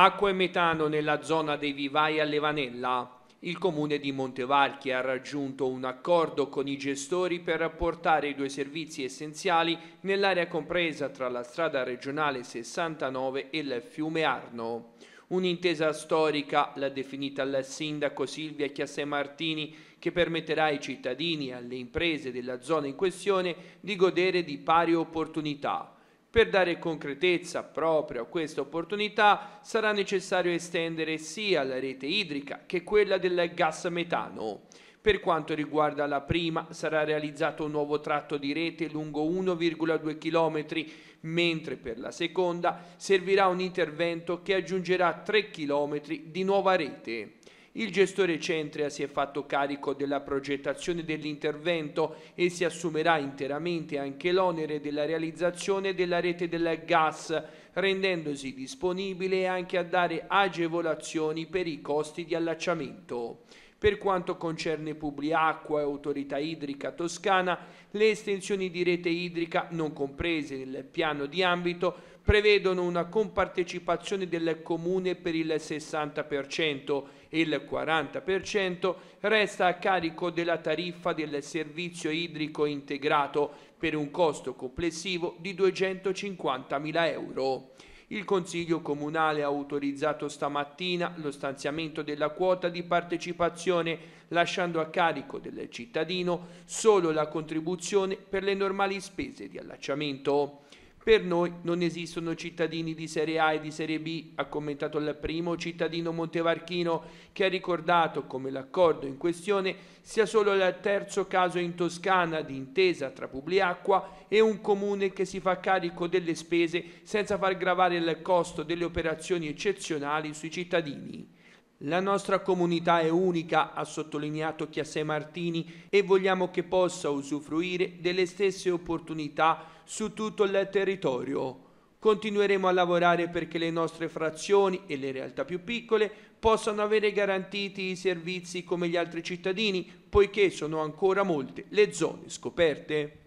acqua e metano nella zona dei vivai a Levanella. Il comune di Montevarchi ha raggiunto un accordo con i gestori per portare i due servizi essenziali nell'area compresa tra la strada regionale 69 e il fiume Arno. Un'intesa storica, l'ha definita il sindaco Silvia Chiassè Martini, che permetterà ai cittadini e alle imprese della zona in questione di godere di pari opportunità. Per dare concretezza proprio a questa opportunità sarà necessario estendere sia la rete idrica che quella del gas metano. Per quanto riguarda la prima, sarà realizzato un nuovo tratto di rete lungo 1,2 km, mentre per la seconda servirà un intervento che aggiungerà 3 km di nuova rete. Il gestore Centrea si è fatto carico della progettazione dell'intervento e si assumerà interamente anche l'onere della realizzazione della rete del gas, rendendosi disponibile anche a dare agevolazioni per i costi di allacciamento. Per quanto concerne Publiacqua e Autorità Idrica Toscana, le estensioni di rete idrica non comprese nel piano di ambito prevedono una compartecipazione del Comune per il 60% e il 40% resta a carico della tariffa del servizio idrico integrato per un costo complessivo di 250.000 euro. Il Consiglio Comunale ha autorizzato stamattina lo stanziamento della quota di partecipazione, lasciando a carico del cittadino solo la contribuzione per le normali spese di allacciamento. Per noi non esistono cittadini di Serie A e di Serie B, ha commentato il primo cittadino montevarchino che ha ricordato come l'accordo in questione sia solo il terzo caso in Toscana di intesa tra Publiacqua e un comune che si fa carico delle spese senza far gravare il costo delle operazioni eccezionali sui cittadini. La nostra comunità è unica, ha sottolineato Chiasè Martini, e vogliamo che possa usufruire delle stesse opportunità su tutto il territorio. Continueremo a lavorare perché le nostre frazioni e le realtà più piccole possano avere garantiti i servizi come gli altri cittadini, poiché sono ancora molte le zone scoperte.